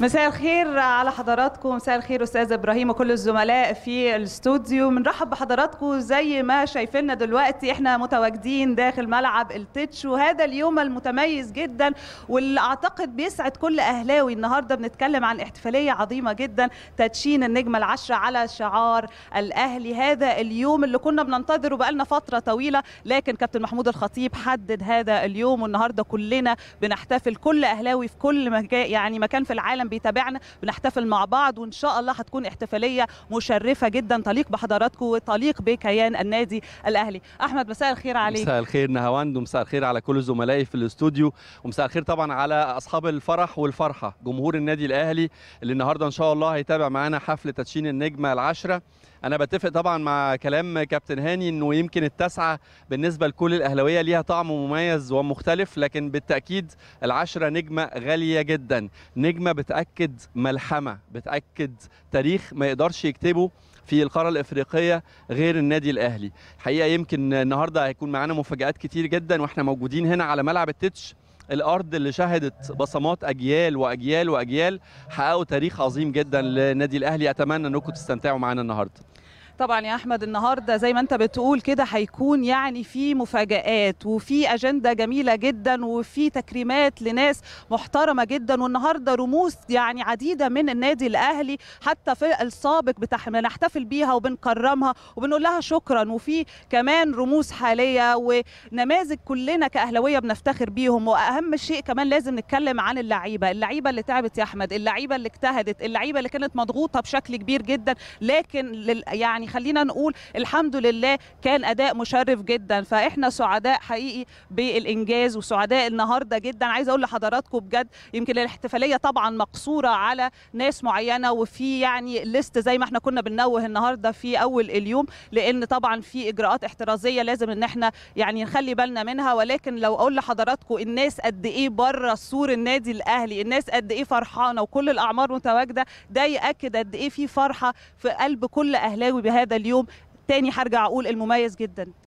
مساء الخير على حضراتكم مساء الخير استاذ ابراهيم وكل الزملاء في الاستوديو بنرحب بحضراتكم زي ما شايفيننا دلوقتي احنا متواجدين داخل ملعب التتش وهذا اليوم المتميز جدا واللي اعتقد بيسعد كل اهلاوي النهارده بنتكلم عن احتفاليه عظيمه جدا تدشين النجمه العشره على شعار الاهلي هذا اليوم اللي كنا بننتظره بقالنا فتره طويله لكن كابتن محمود الخطيب حدد هذا اليوم والنهارده كلنا بنحتفل كل اهلاوي في كل مكان يعني مكان في العالم بيتابعنا بنحتفل مع بعض وان شاء الله هتكون احتفاليه مشرفه جدا تليق بحضراتكم وتليق بكيان النادي الاهلي احمد مساء الخير عليك مساء الخير نهاوند ومساء الخير على كل زملائي في الاستوديو ومساء الخير طبعا على اصحاب الفرح والفرحه جمهور النادي الاهلي اللي النهارده ان شاء الله هيتابع معانا حفل تدشين النجمه العاشره انا بتفق طبعا مع كلام كابتن هاني انه يمكن التاسعه بالنسبه لكل الاهلاويه ليها طعم مميز ومختلف لكن بالتاكيد العشره نجمه غاليه جدا نجمه بتاكد ملحمه بتاكد تاريخ ما يقدرش يكتبه في القاره الافريقيه غير النادي الاهلي حقيقة يمكن النهارده هيكون معانا مفاجات كتير جدا واحنا موجودين هنا على ملعب التتش الارض اللي شهدت بصمات اجيال واجيال واجيال حققوا تاريخ عظيم جدا للنادي الاهلي اتمنى انكم تستمتعوا معانا النهارده طبعا يا احمد النهارده زي ما انت بتقول كده هيكون يعني في مفاجات وفي اجنده جميله جدا وفي تكريمات لناس محترمه جدا والنهارده رموز يعني عديده من النادي الاهلي حتى في السابق بتاعنا بنحتفل بيها وبنكرمها وبنقول لها شكرا وفي كمان رموز حاليه ونماذج كلنا كاهلاويه بنفتخر بيهم واهم شيء كمان لازم نتكلم عن اللعيبه اللعيبه اللي تعبت يا احمد اللعيبه اللي اجتهدت اللعيبه اللي كانت مضغوطه بشكل كبير جدا لكن يعني خلينا نقول الحمد لله كان اداء مشرف جدا فاحنا سعداء حقيقي بالانجاز وسعداء النهارده جدا عايز اقول لحضراتكم بجد يمكن الاحتفاليه طبعا مقصوره على ناس معينه وفي يعني ليست زي ما احنا كنا بننوه النهارده في اول اليوم لان طبعا في اجراءات احترازيه لازم ان احنا يعني نخلي بالنا منها ولكن لو اقول لحضراتكم الناس قد ايه بره سور النادي الاهلي الناس قد ايه فرحانه وكل الاعمار متواجده ده ياكد قد ايه في فرحه في قلب كل اهلاوي بها هذا اليوم تاني هرجع اقول المميز جدا